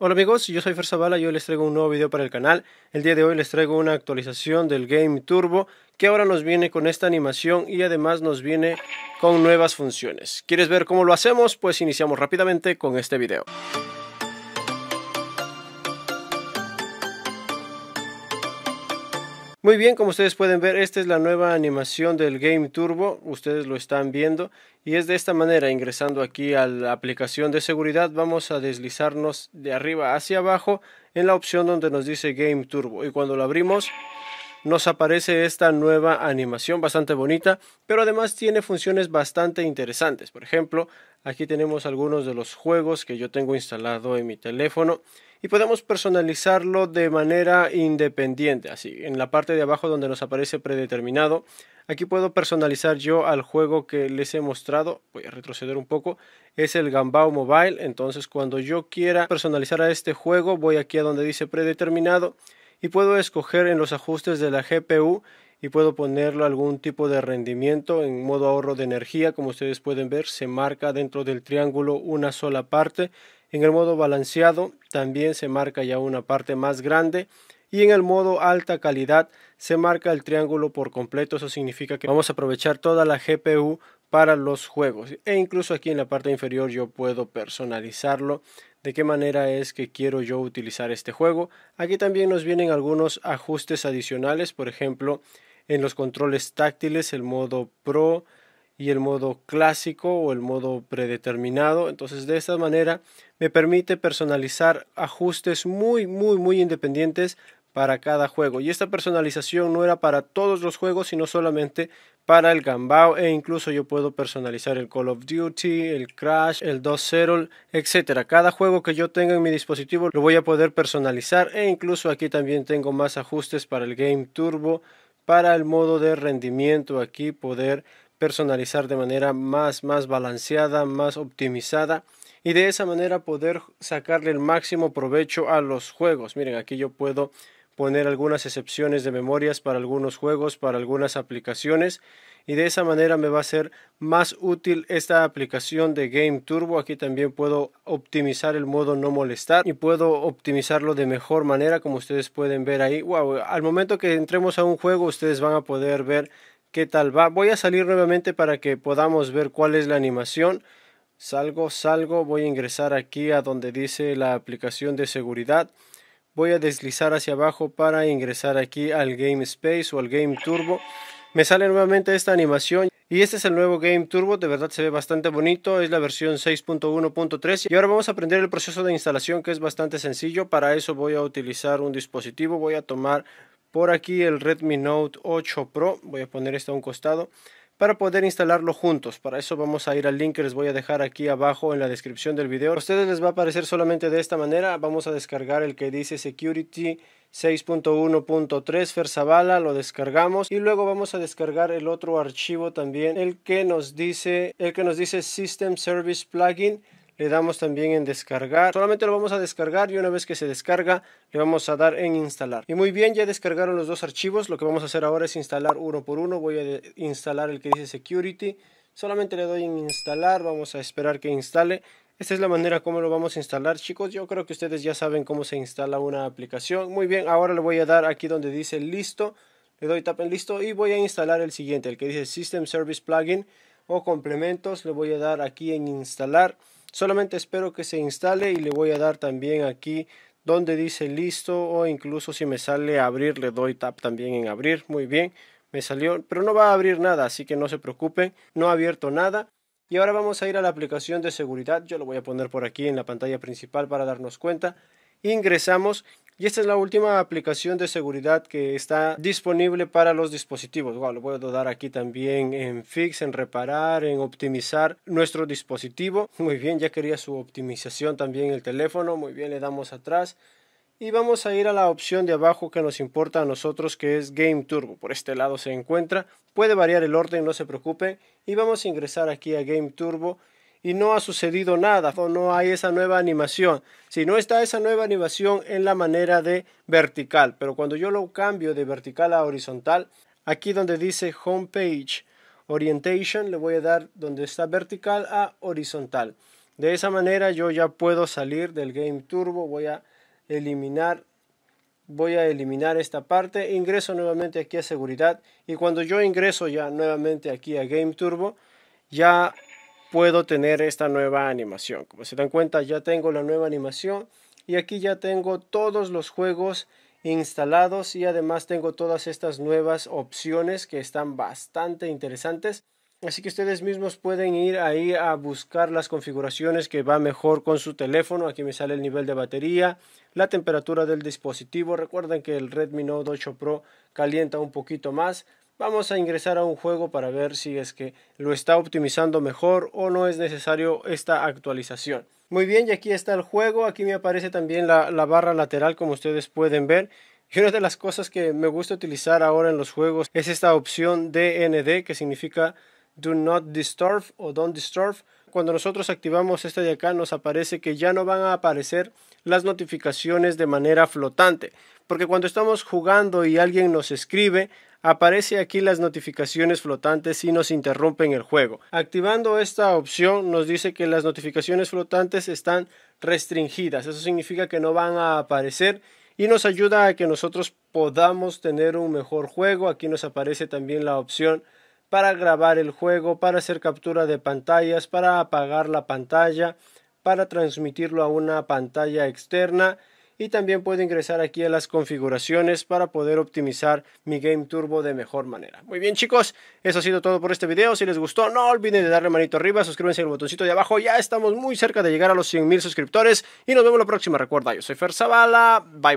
Hola amigos, yo soy Ferzabala y hoy les traigo un nuevo video para el canal. El día de hoy les traigo una actualización del Game Turbo que ahora nos viene con esta animación y además nos viene con nuevas funciones. ¿Quieres ver cómo lo hacemos? Pues iniciamos rápidamente con este video. Muy bien, como ustedes pueden ver, esta es la nueva animación del Game Turbo, ustedes lo están viendo, y es de esta manera, ingresando aquí a la aplicación de seguridad, vamos a deslizarnos de arriba hacia abajo en la opción donde nos dice Game Turbo, y cuando lo abrimos, nos aparece esta nueva animación bastante bonita, pero además tiene funciones bastante interesantes. Por ejemplo, aquí tenemos algunos de los juegos que yo tengo instalado en mi teléfono y podemos personalizarlo de manera independiente. Así, en la parte de abajo donde nos aparece predeterminado, aquí puedo personalizar yo al juego que les he mostrado. Voy a retroceder un poco. Es el Gambao Mobile. Entonces, cuando yo quiera personalizar a este juego, voy aquí a donde dice predeterminado y puedo escoger en los ajustes de la GPU y puedo ponerlo algún tipo de rendimiento en modo ahorro de energía como ustedes pueden ver se marca dentro del triángulo una sola parte en el modo balanceado también se marca ya una parte más grande y en el modo alta calidad se marca el triángulo por completo. Eso significa que vamos a aprovechar toda la GPU para los juegos. E incluso aquí en la parte inferior yo puedo personalizarlo de qué manera es que quiero yo utilizar este juego. Aquí también nos vienen algunos ajustes adicionales, por ejemplo, en los controles táctiles, el modo Pro y el modo clásico o el modo predeterminado. Entonces, de esta manera me permite personalizar ajustes muy, muy, muy independientes para cada juego. Y esta personalización no era para todos los juegos, sino solamente para el Gambao. E incluso yo puedo personalizar el Call of Duty, el Crash, el 2-0, etc. Cada juego que yo tenga en mi dispositivo lo voy a poder personalizar. E incluso aquí también tengo más ajustes para el Game Turbo, para el modo de rendimiento. Aquí poder personalizar de manera más, más balanceada, más optimizada y de esa manera poder sacarle el máximo provecho a los juegos. Miren, aquí yo puedo poner algunas excepciones de memorias para algunos juegos, para algunas aplicaciones y de esa manera me va a ser más útil esta aplicación de Game Turbo. Aquí también puedo optimizar el modo no molestar y puedo optimizarlo de mejor manera como ustedes pueden ver ahí. al momento que entremos a un juego ustedes van a poder ver qué tal va. Voy a salir nuevamente para que podamos ver cuál es la animación. Salgo, salgo, voy a ingresar aquí a donde dice la aplicación de seguridad voy a deslizar hacia abajo para ingresar aquí al Game Space o al Game Turbo. Me sale nuevamente esta animación y este es el nuevo Game Turbo, de verdad se ve bastante bonito, es la versión 6.1.3 y ahora vamos a aprender el proceso de instalación que es bastante sencillo, para eso voy a utilizar un dispositivo, voy a tomar por aquí el Redmi Note 8 Pro, voy a poner esto a un costado para poder instalarlo juntos. Para eso vamos a ir al link que les voy a dejar aquí abajo en la descripción del video. A ustedes les va a aparecer solamente de esta manera. Vamos a descargar el que dice Security 6.1.3 Fersavala, lo descargamos y luego vamos a descargar el otro archivo también, el que nos dice, el que nos dice System Service Plugin le damos también en descargar solamente lo vamos a descargar y una vez que se descarga le vamos a dar en instalar y muy bien ya descargaron los dos archivos lo que vamos a hacer ahora es instalar uno por uno voy a instalar el que dice security solamente le doy en instalar vamos a esperar que instale esta es la manera como lo vamos a instalar chicos yo creo que ustedes ya saben cómo se instala una aplicación muy bien ahora le voy a dar aquí donde dice listo le doy tap en listo y voy a instalar el siguiente el que dice system service plugin o complementos le voy a dar aquí en instalar Solamente espero que se instale y le voy a dar también aquí donde dice listo o incluso si me sale abrir le doy tap también en abrir. Muy bien, me salió, pero no va a abrir nada, así que no se preocupen, no ha abierto nada. Y ahora vamos a ir a la aplicación de seguridad, yo lo voy a poner por aquí en la pantalla principal para darnos cuenta. Ingresamos y esta es la última aplicación de seguridad que está disponible para los dispositivos. lo puedo dar aquí también en fix, en reparar, en optimizar nuestro dispositivo. Muy bien, ya quería su optimización también el teléfono. Muy bien, le damos atrás. Y vamos a ir a la opción de abajo que nos importa a nosotros que es Game Turbo. Por este lado se encuentra. Puede variar el orden, no se preocupe. Y vamos a ingresar aquí a Game Turbo y no ha sucedido nada o no hay esa nueva animación. Si no está esa nueva animación en la manera de vertical, pero cuando yo lo cambio de vertical a horizontal, aquí donde dice homepage orientation le voy a dar donde está vertical a horizontal. De esa manera yo ya puedo salir del Game Turbo, voy a eliminar voy a eliminar esta parte, ingreso nuevamente aquí a seguridad y cuando yo ingreso ya nuevamente aquí a Game Turbo, ya puedo tener esta nueva animación. Como se dan cuenta, ya tengo la nueva animación y aquí ya tengo todos los juegos instalados y además tengo todas estas nuevas opciones que están bastante interesantes. Así que ustedes mismos pueden ir ahí a buscar las configuraciones que va mejor con su teléfono. Aquí me sale el nivel de batería, la temperatura del dispositivo. Recuerden que el Redmi Note 8 Pro calienta un poquito más vamos a ingresar a un juego para ver si es que lo está optimizando mejor o no es necesario esta actualización. Muy bien, y aquí está el juego, aquí me aparece también la, barra lateral como ustedes pueden ver. Y una de las cosas que me gusta utilizar ahora en los juegos es esta opción DND que significa Do Not Disturb o Don't Disturb. Cuando nosotros activamos esta de acá nos aparece que ya no van a aparecer las notificaciones de manera flotante. Porque cuando estamos jugando y alguien nos escribe, Aparece aquí las notificaciones flotantes y nos interrumpen el juego. Activando esta opción nos dice que las notificaciones flotantes están restringidas. Eso significa que no van a aparecer y nos ayuda a que nosotros podamos tener un mejor juego. Aquí nos aparece también la opción para grabar el juego, para hacer captura de pantallas, para apagar la pantalla, para transmitirlo a una pantalla externa y también puedo ingresar aquí a las configuraciones para poder optimizar mi Game Turbo de mejor manera. Muy bien chicos, eso ha sido todo por este video. Si les gustó no olviden de darle manito arriba, suscríbanse al botoncito de abajo. Ya estamos muy cerca de llegar a los 100,000 suscriptores y nos vemos la próxima. Recuerda, yo soy Fer Zavala. Bye bye.